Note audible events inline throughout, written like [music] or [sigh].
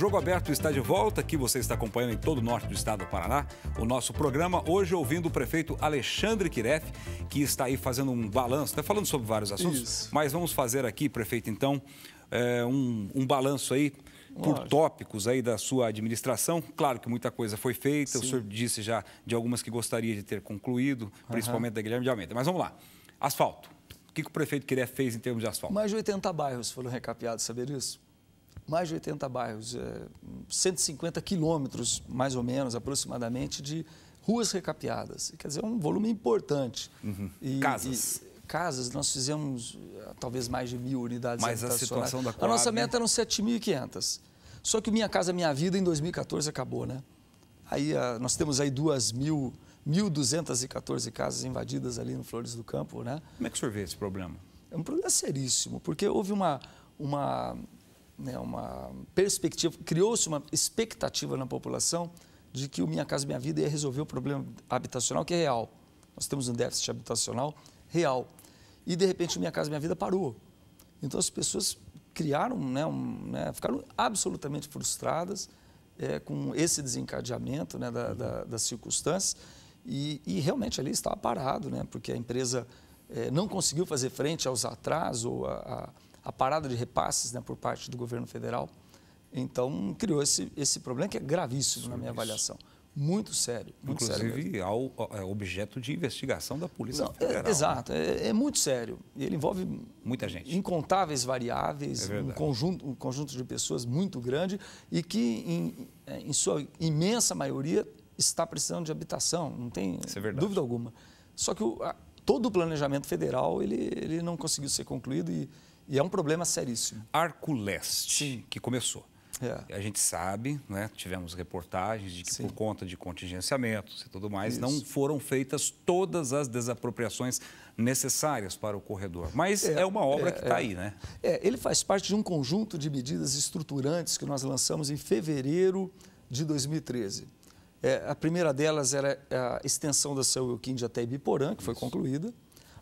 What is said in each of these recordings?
Jogo Aberto está de volta, aqui você está acompanhando em todo o norte do estado do Paraná. O nosso programa hoje ouvindo o prefeito Alexandre Kireff que está aí fazendo um balanço, está falando sobre vários assuntos, Isso. mas vamos fazer aqui, prefeito, então, é, um, um balanço aí por Lógico. tópicos aí da sua administração. Claro que muita coisa foi feita, Sim. o senhor disse já de algumas que gostaria de ter concluído, principalmente uhum. da Guilherme de Almeida. Mas vamos lá. Asfalto. O que, que o prefeito Kireff fez em termos de asfalto? Mais de 80 bairros foram recapeados, saber isso? mais de 80 bairros, 150 é, quilômetros, mais ou menos, aproximadamente, de ruas recapeadas. Quer dizer, é um volume importante. Uhum. E, casas. E, casas, nós fizemos é, talvez mais de mil unidades Mas a situação da Coab, A nossa né? meta né? eram 7.500. Só que Minha Casa Minha Vida, em 2014, acabou, né? Aí nós temos aí 2.214 mil... casas invadidas ali no Flores do Campo, né? Como é que o senhor vê esse problema? É um problema seríssimo, porque houve uma, uma né, uma perspectiva, criou-se uma expectativa na população de que o Minha Casa Minha Vida ia resolver o problema habitacional que é real. Nós temos um déficit habitacional real. E, de repente, o Minha Casa Minha Vida parou. Então, as pessoas criaram, né, um, né, ficaram absolutamente frustradas é, com esse desencadeamento né, da, da, das circunstâncias. E, e, realmente ali estava parado, né, porque a empresa é, não conseguiu fazer frente aos atrasos ou a, a a parada de repasses né, por parte do governo federal. Então, criou esse, esse problema que é gravíssimo na minha isso. avaliação. Muito sério. Muito Inclusive, sério ao, ao, objeto de investigação da Polícia Não, é, Federal. É, né? exato, é, é, muito sério. ele envolve muita gente. Incontáveis variáveis, é um, conjunto, um conjunto de pessoas muito grande e que, em, é, em sua imensa maioria, está precisando de habitação, não tem é dúvida alguma. Só que o, a, todo o planejamento federal ele, ele não conseguiu ser concluído e e é um problema seríssimo. Arco Leste, que começou. É. A gente sabe, né, tivemos reportagens de que Sim. por conta de contingenciamentos e tudo mais, Isso. não foram feitas todas as desapropriações necessárias para o corredor. Mas é, é uma obra é, que está é. aí, né? É, ele faz parte de um conjunto de medidas estruturantes que nós lançamos em fevereiro de 2013. É, a primeira delas era a extensão da São Euquim de até Ibiporã, que foi concluída.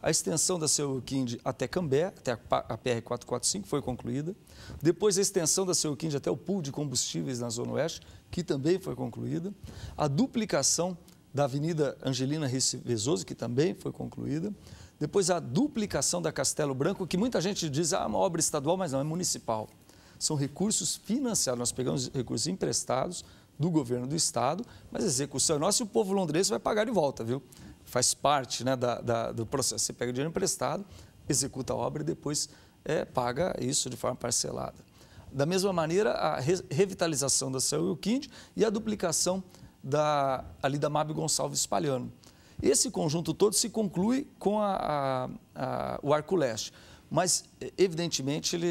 A extensão da Seuquinde até Cambé, até a PR-445, foi concluída. Depois a extensão da Seuquinde até o pool de combustíveis na Zona Oeste, que também foi concluída. A duplicação da Avenida Angelina Vezoso, que também foi concluída. Depois a duplicação da Castelo Branco, que muita gente diz, ah, é uma obra estadual, mas não, é municipal. São recursos financiados, nós pegamos recursos emprestados do governo do estado, mas a execução é nossa e o povo londrês vai pagar de volta, viu? faz parte né, da, da, do processo. Você pega o dinheiro emprestado, executa a obra e depois é, paga isso de forma parcelada. Da mesma maneira, a re, revitalização da Céu e o e a duplicação da, ali da Mábio Gonçalves Espalhano. Esse conjunto todo se conclui com a, a, a, o Arco Leste. Mas, evidentemente, ele,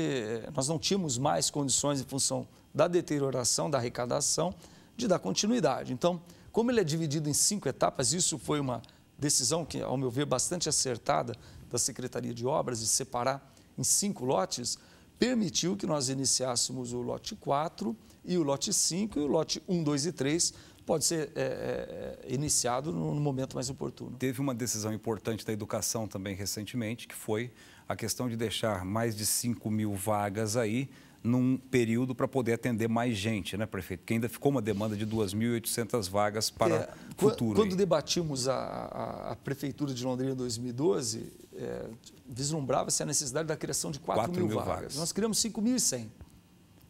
nós não tínhamos mais condições, em função da deterioração, da arrecadação, de dar continuidade. Então, como ele é dividido em cinco etapas, isso foi uma decisão que, ao meu ver, é bastante acertada da Secretaria de Obras de separar em cinco lotes, permitiu que nós iniciássemos o lote 4 e o lote 5 e o lote 1, 2 e 3 pode ser é, é, é iniciado no momento mais oportuno. Teve uma decisão importante da educação também recentemente, que foi a questão de deixar mais de 5 mil vagas aí num período para poder atender mais gente, né, prefeito? Que ainda ficou uma demanda de 2.800 vagas para é, futuro. Quando aí. debatimos a, a, a, Prefeitura de Londrina em 2012, é, vislumbrava-se a necessidade da criação de 4, 4 mil, mil vagas. vagas. Nós criamos 5.100.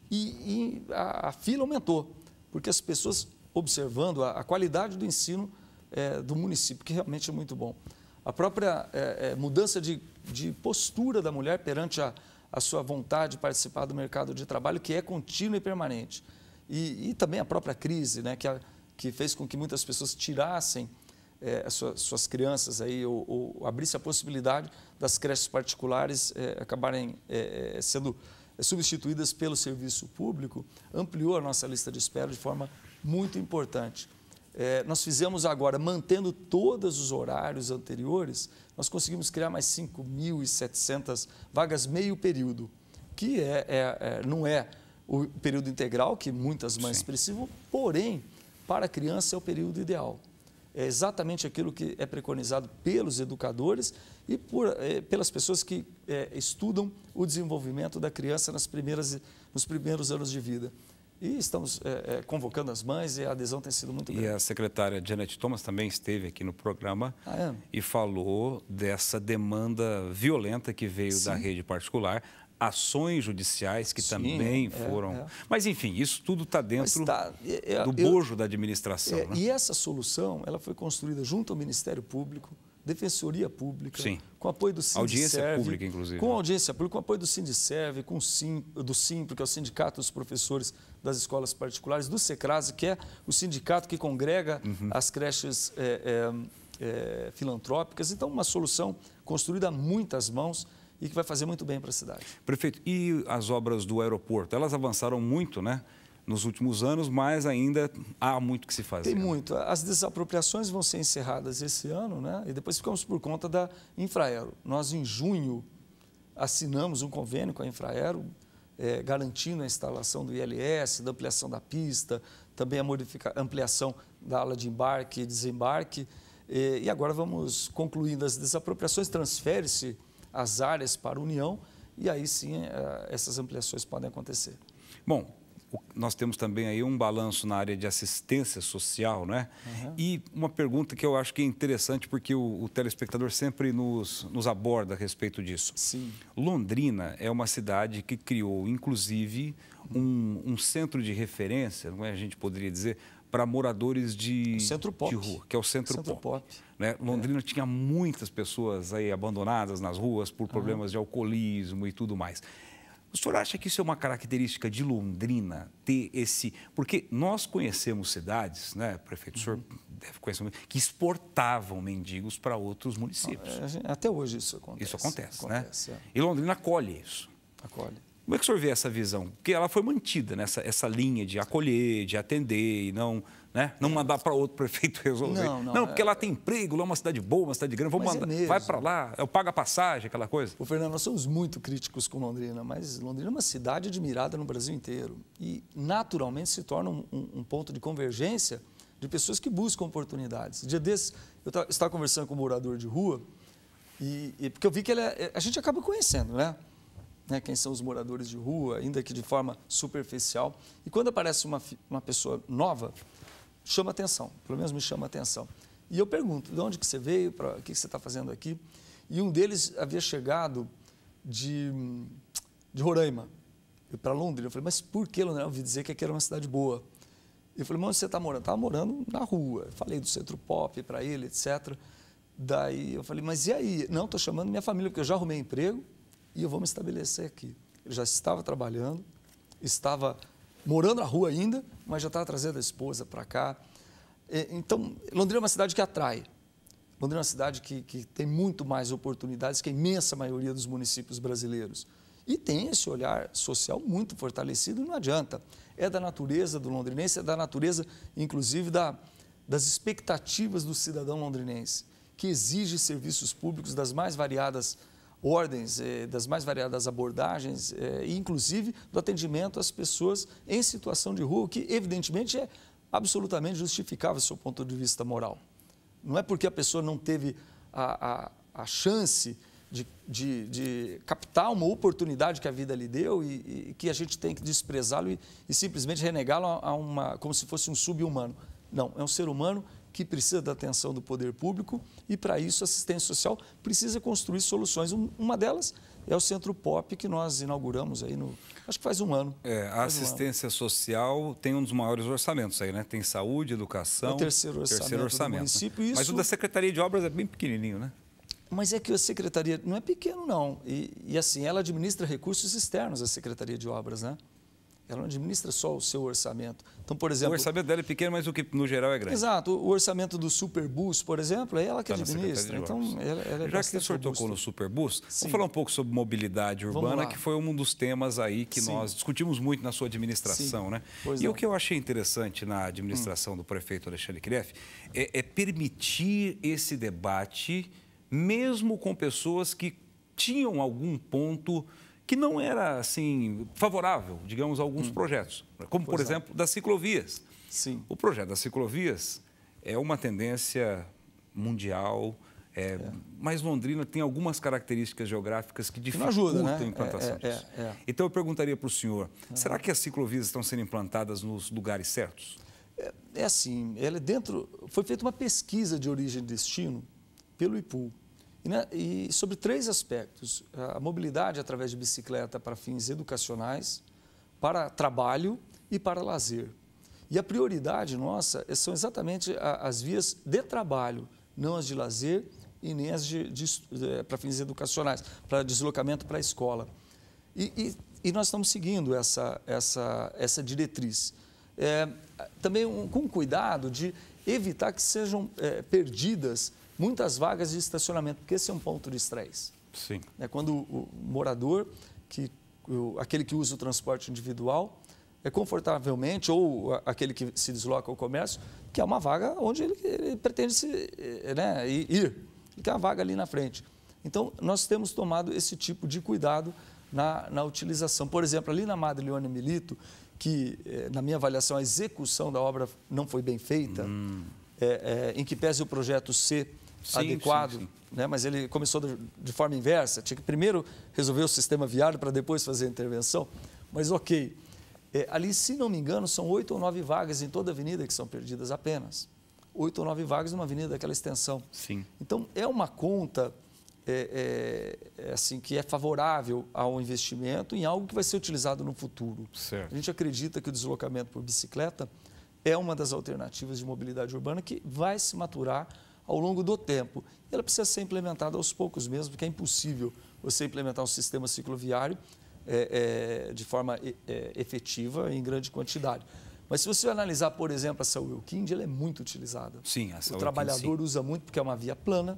E, e a, a, fila aumentou, porque as pessoas observando a, a qualidade do ensino é, do município, que realmente é muito bom. A própria é, é, mudança de, de postura da mulher perante a a sua vontade de participar do mercado de trabalho, que é contínuo e permanente. E, e também a própria crise, né, que, a, que fez com que muitas pessoas tirassem é, suas crianças aí, ou, ou abrisse a possibilidade das creches particulares é, acabarem é, sendo substituídas pelo serviço público, ampliou a nossa lista de espera de forma muito importante é, nós fizemos agora, mantendo todos os horários anteriores, nós conseguimos criar mais 5.700 vagas meio período, que é, é, é, não é o período integral, que muitas mães Sim. precisam, porém, para a criança é o período ideal. É exatamente aquilo que é preconizado pelos educadores e por, é, pelas pessoas que é, estudam o desenvolvimento da criança nas primeiras, nos primeiros anos de vida. E estamos é, é, convocando as mães e a adesão tem sido muito grande. E a secretária Janet Thomas também esteve aqui no programa ah, é? e falou dessa demanda violenta que veio Sim. da rede particular, ações judiciais que Sim, também é, foram. É. Mas, enfim, isso tudo está dentro tá, do bojo eu, da administração. É, né? E essa solução ela foi construída junto ao Ministério Público, Defensoria Pública, Sim. com apoio do Sindicerve. Audiência pública, inclusive. Com né? audiência pública, com apoio do Sindicerve, com o Sim, do SIMPRO, que é o Sindicato dos Professores das Escolas Particulares, do SECRASE, que é o sindicato que congrega uhum. as creches é, é, é, filantrópicas. Então, uma solução construída a muitas mãos e que vai fazer muito bem para a cidade. Prefeito, e as obras do aeroporto? Elas avançaram muito, né? nos últimos anos, mas ainda há muito que se fazer. Tem muito. As desapropriações vão ser encerradas esse ano, né? E depois ficamos por conta da Infraero. Nós, em junho, assinamos um convênio com a Infraero, é, garantindo a instalação do ILS, da ampliação da pista, também a ampliação da ala de embarque e desembarque. É, e agora vamos concluindo as desapropriações, transfere-se as áreas para a União e aí sim é, essas ampliações podem acontecer. Bom, nós temos também aí um balanço na área de assistência social, né? Uhum. E uma pergunta que eu acho que é interessante, porque o, o telespectador sempre nos, nos aborda a respeito disso. Sim. Londrina é uma cidade que criou, inclusive, um, um centro de referência, não é? a gente poderia dizer, para moradores de, centro pop. de rua, que é o Centro, centro Pop. pop. Né? É. Londrina é. tinha muitas pessoas aí abandonadas nas ruas por problemas uhum. de alcoolismo e tudo mais. O senhor acha que isso é uma característica de Londrina ter esse. Porque nós conhecemos cidades, né, prefeito? O senhor uhum. deve conhecer, que exportavam mendigos para outros municípios. É, é, até hoje isso acontece. Isso acontece, né? acontece né? É. E Londrina acolhe isso. Acolhe. Como é que o senhor vê essa visão? Porque ela foi mantida nessa essa linha de acolher, de atender e não, né? não mandar para outro [laughs] prefeito resolver. Não, não, não porque é... lá tem emprego, lá é uma cidade boa, uma cidade grande, Vou é mandar, é vai para lá, eu pago a passagem, aquela coisa. Ô, Fernando, nós somos muito críticos com Londrina, mas Londrina é uma cidade admirada no Brasil inteiro e naturalmente se torna um, um, ponto de convergência de pessoas que buscam oportunidades. Dia desses, eu estava conversando com um morador de rua e, e porque eu vi que ele, é, é, a gente acaba conhecendo, né? né, quem são os moradores de rua, ainda que de forma superficial. E quando aparece uma, uma pessoa nova, chama atenção, pelo menos me chama atenção. E eu pergunto, de onde que você veio, o que, que você está fazendo aqui? E um deles havia chegado de, de Roraima para Londrina. Eu falei, mas por que Londrina? Eu ouvi dizer que aqui era uma cidade boa. Ele falou, mas onde você está morando? Estava morando na rua. Eu falei do centro pop para ele, etc. Daí eu falei, mas e aí? Não, estou chamando minha família, porque eu já arrumei emprego, e eu vou me estabelecer aqui. Ele já estava trabalhando, estava morando na rua ainda, mas já estava trazendo a esposa para cá. Então, Londrina é uma cidade que atrai. Londrina é uma cidade que, que tem muito mais oportunidades que a imensa maioria dos municípios brasileiros. E tem esse olhar social muito fortalecido, não adianta. É da natureza do londrinense, é da natureza, inclusive, da, das expectativas do cidadão londrinense, que exige serviços públicos das mais variadas ordens, eh, das mais variadas abordagens, eh, inclusive do atendimento às pessoas em situação de rua, o que evidentemente é absolutamente justificável do seu ponto de vista moral. Não é porque a pessoa não teve a, a, a chance de, de, de, captar uma oportunidade que a vida lhe deu e, e que a gente tem que desprezá-lo e, e simplesmente renegá-lo a, a uma como se fosse um sub-humano. Não, é um ser humano que precisa da atenção do poder público e, para isso, a assistência social precisa construir soluções. Uma delas é o Centro Pop que nós inauguramos aí no. Acho que faz um ano. É, a assistência um social tem um dos maiores orçamentos aí, né? Tem saúde, educação. O terceiro orçamento. Terceiro orçamento. Né? Município, isso... Mas o da Secretaria de Obras é bem pequenininho, né? Mas é que a Secretaria não é pequeno, não. E, e assim, ela administra recursos externos, a Secretaria de Obras, né? Ela não administra só o seu orçamento. Então, por exemplo. O orçamento dela é pequeno, mas o que no geral é grande. Exato. O orçamento do Superbus, por exemplo, é ela que tá administra. Então, ela, ela é Já que o senhor tocou no Superbus, Sim. vamos falar um pouco sobre mobilidade urbana, que foi um dos temas aí que Sim. nós discutimos muito na sua administração, Sim. né? Pois e não. É. o que eu achei interessante na administração hum. do prefeito Alexandre Kreff é, é permitir esse debate, mesmo com pessoas que tinham algum ponto que não era assim favorável, digamos, a alguns hum. projetos, como pois por é. exemplo das ciclovias. Sim. O projeto das ciclovias é uma tendência mundial, é, é. mas Londrina tem algumas características geográficas que dificultam ajuda, né? a implantação disso. É, é, é, então eu perguntaria para o senhor, ah. será que as ciclovias estão sendo implantadas nos lugares certos? É, assim, ela dentro foi feita uma pesquisa de origem e destino pelo IPU e, né, e sobre três aspectos: a mobilidade através de bicicleta para fins educacionais, para trabalho e para lazer. E a prioridade nossa é, são exatamente as vias de trabalho, não as de lazer e nem as de, de, de, eh, para fins educacionais, para deslocamento para a escola. E, e, e, nós estamos seguindo essa, essa, essa diretriz. É, também um, com cuidado de evitar que sejam é, perdidas muitas vagas de estacionamento, porque esse é um ponto de estresse. Sim. É quando o morador, que, aquele que usa o transporte individual, é confortavelmente, ou aquele que se desloca ao comércio, que é uma vaga onde ele, ele pretende se, eh, né, ir. Ele quer uma vaga ali na frente. Então, nós temos tomado esse tipo de cuidado na, na utilização. Por exemplo, ali na Madre Leone Milito, que, eh, na minha avaliação, a execução da obra não foi bem feita, hum. é, é, em que pese o projeto ser sim, adequado. Sim, sim. Né? Mas ele começou de forma inversa. Tinha que primeiro resolver o sistema viário para depois fazer a intervenção. Mas ok. É, ali, se não me engano, são oito ou nove vagas em toda a avenida que são perdidas apenas. Oito ou nove vagas numa avenida daquela extensão. Sim. Então, é uma conta é, é, assim que é favorável ao investimento em algo que vai ser utilizado no futuro. Certo. A gente acredita que o deslocamento por bicicleta é uma das alternativas de mobilidade urbana que vai se maturar ao longo do tempo. E ela precisa ser implementada aos poucos mesmo, porque é impossível você implementar um sistema cicloviário é, é, de forma é, efetiva em grande quantidade. Mas se você analisar, por exemplo, a Saul Wilkind, ela é muito utilizada. Sim, a Saul O trabalhador usa muito porque é uma via plana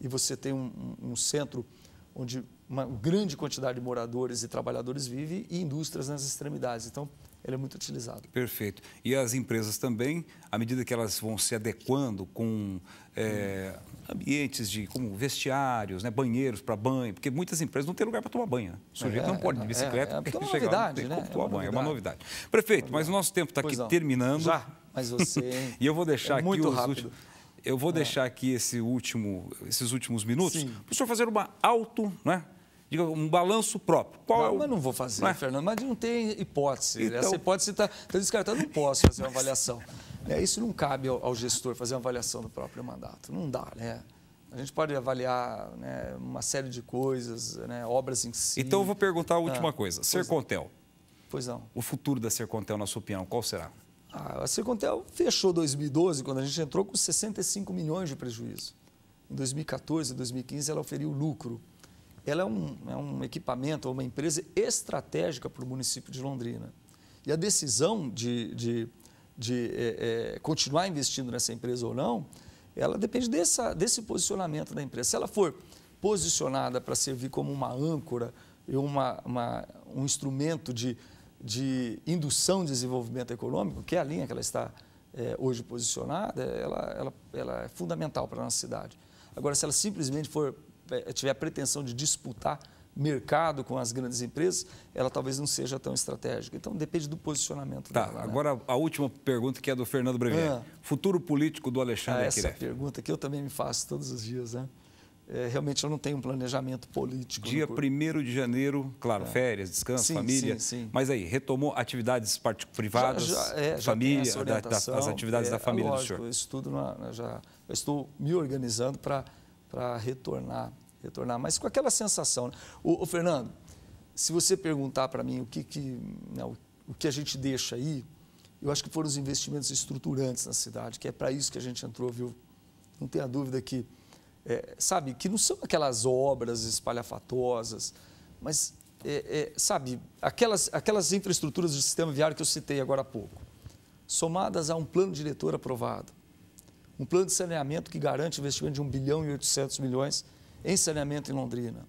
e você tem um, um centro onde uma grande quantidade de moradores e trabalhadores vive e indústrias nas extremidades. Então, ele é muito utilizado. Perfeito. E as empresas também, à medida que elas vão se adequando com é, ambientes de como vestiários, né, banheiros para banho, porque muitas empresas não têm lugar para tomar banho. Né? O sujeito é, não pode de é, é, bicicleta. É, é, [laughs] porque é uma chegar, novidade, né? tomar é banho, novidade. é uma novidade. Prefeito, mas o nosso tempo está aqui não. terminando. Já, mas você. [laughs] É e eu vou deixar é muito aqui os rápido. últimos. Eu vou deixar aqui esse último, esses últimos minutos para o senhor fazer uma auto, né, diga, um balanço próprio. Qual não, é o... mas não vou fazer, não é? Fernando, mas não tem hipótese. Então... Essa hipótese está tá, tá descartada, não posso fazer uma avaliação. É, isso não cabe ao, ao, gestor fazer uma avaliação do próprio mandato, não dá, né? A gente pode avaliar né, uma série de coisas, né, obras em si. Então, eu vou perguntar a última ah, coisa. Sercontel. É. Pois não. O futuro da Sercontel, na sua opinião, qual será? Ah, a Sercontel fechou 2012, quando a gente entrou, com 65 milhões de prejuízo. Em 2014 e 2015, ela oferiu lucro ela é um, é um equipamento, uma empresa estratégica para o município de Londrina. E a decisão de, de, de é, é, continuar investindo nessa empresa ou não, ela depende dessa, desse posicionamento da empresa. Se ela for posicionada para servir como uma âncora e uma, uma, um instrumento de, de indução de desenvolvimento econômico, que é a linha que ela está é, hoje posicionada, ela, ela, ela é fundamental para a nossa cidade. Agora, se ela simplesmente for tiver a pretensão de disputar mercado com as grandes empresas, ela talvez não seja tão estratégica. Então depende do posicionamento tá, dela. Né? Agora né? a última pergunta que é do Fernando Brevier. Ah. Futuro político do Alexandre ah, Essa pergunta que eu também me faço todos os dias, né? É, realmente eu não tenho um planejamento político. Dia no... Né? 1 de janeiro, claro, é. férias, descanso, sim, família. Sim, sim. Mas aí, retomou atividades privadas, já, já, é, família, já da, das, das, atividades é, da família lógico, do senhor? Eu, estudo na, é, já, eu estou me organizando para para retornar, retornar, mas com aquela sensação. O, né? Fernando, se você perguntar para mim o que, que né, o que a gente deixa aí, eu acho que foram os investimentos estruturantes na cidade, que é para isso que a gente entrou, viu? Não tenha dúvida que, é, sabe, que não são aquelas obras espalhafatosas, mas, é, é, sabe, aquelas, aquelas infraestruturas do sistema viário que eu citei agora há pouco, somadas a um plano diretor aprovado, um plano de saneamento que garante investimento de 1 bilhão e 800 milhões em saneamento em Londrina,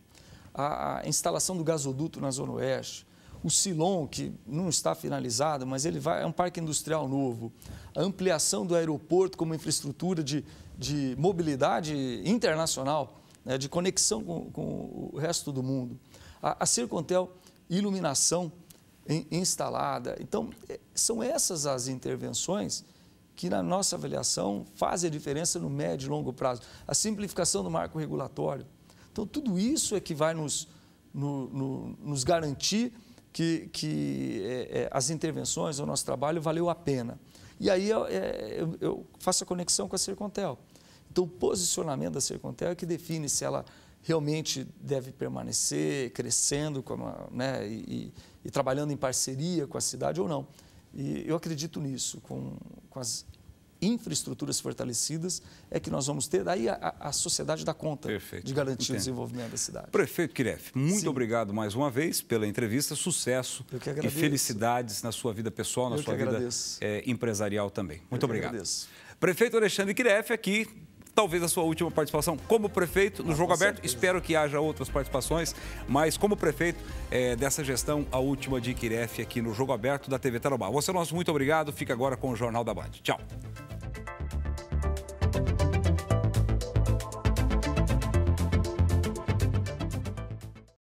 a, a instalação do gasoduto na Zona Oeste, o Silon, que não está finalizado, mas ele vai, é um parque industrial novo, a ampliação do aeroporto como infraestrutura de, de mobilidade internacional, né, de conexão com, com, o resto do mundo, a, a Circontel, iluminação in, instalada. Então, é, são essas as intervenções que, na nossa avaliação, fazem a diferença no médio e longo prazo. A simplificação do marco regulatório. Então, tudo isso é que vai nos, no, no, nos garantir que, que é, é as intervenções, o nosso trabalho valeu a pena. E aí eu, é, eu, eu faço a conexão com a Sercontel. Então, o posicionamento da Sercontel é que define se ela realmente deve permanecer crescendo a, né, e, e, e trabalhando em parceria com a cidade ou não. E eu acredito nisso, com, com as infraestruturas fortalecidas, é que nós vamos ter. daí a, a sociedade dá conta Perfeito. de garantir Entendo. o desenvolvimento da cidade. Prefeito Kiref, muito Sim. obrigado mais uma vez pela entrevista. Sucesso e felicidades na sua vida pessoal, na eu sua vida é, empresarial também. Muito eu obrigado. Prefeito Alexandre Kiref aqui talvez a sua última participação como prefeito no ah, jogo aberto. Certeza. Espero que haja outras participações, mas como prefeito é, dessa gestão, a última de Quiref aqui no jogo aberto da TV Tarobá. Você é nosso muito obrigado. Fica agora com o Jornal da Band. Tchau.